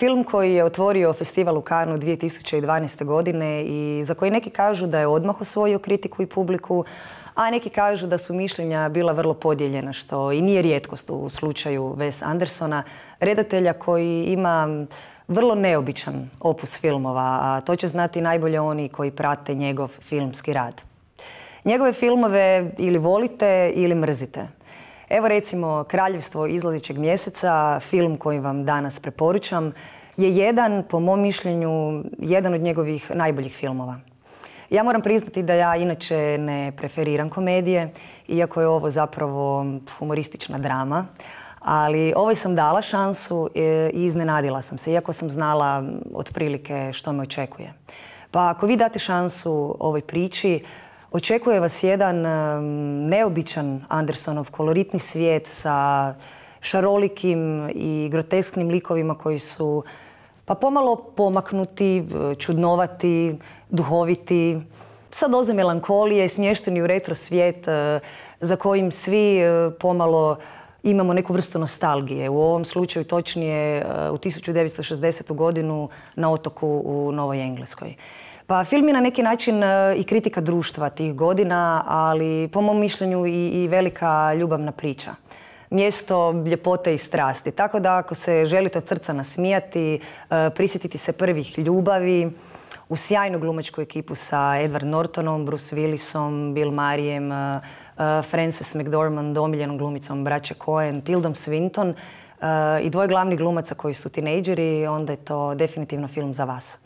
Film koji je otvorio festival u Kanu 2012. godine i za koji neki kažu da je odmah osvojio kritiku i publiku, a neki kažu da su mišljenja bila vrlo podijeljena, što i nije rijetkost u slučaju Wes Andersona, redatelja koji ima vrlo neobičan opus filmova, a to će znati najbolje oni koji prate njegov filmski rad. Njegove filmove ili volite ili mrzite. Evo recimo Kraljevstvo izlazićeg mjeseca, film koji vam danas preporučam, je jedan, po mom mišljenju, jedan od njegovih najboljih filmova. Ja moram priznati da ja inače ne preferiram komedije, iako je ovo zapravo humoristična drama. Ali ovoj sam dala šansu e, i iznenadila sam se, iako sam znala otprilike što me očekuje. Pa ako vi date šansu ovoj priči, Očekuje vas jedan neobičan Andersonov koloritni svijet sa šarolikim i grotesknim likovima koji su pa pomalo pomaknuti, e, čudnovati, duhoviti, sa doze melankolije, smješteni u retro svijet e, za kojim svi e, pomalo imamo neku vrstu nostalgije. U ovom slučaju točnije u 1960. godinu na otoku u Novoj Engleskoj. Pa film je na neki način e, i kritika društva tih godina, ali po mom mišljenju i, velika ljubavna priča mjesto ljepote i strasti. Tako da ako se želite od srca nasmijati, e, prisjetiti se prvih ljubavi, u sjajnu glumačku ekipu sa Edward Nortonom, Bruce Willisom, Bill Marijem, e, Frances McDormand, omiljenom glumicom braće Cohen, Tildom Swinton i dvoje glavnih glumaca koji su tinejdžeri, onda je to definitivno film za vas.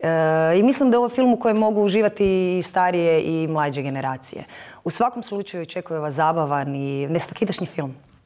E, I mislim da je ovo film u kojem mogu uživati i starije i mlađe generacije. U svakom slučaju očekuje vas zabavan i nestokidašnji film.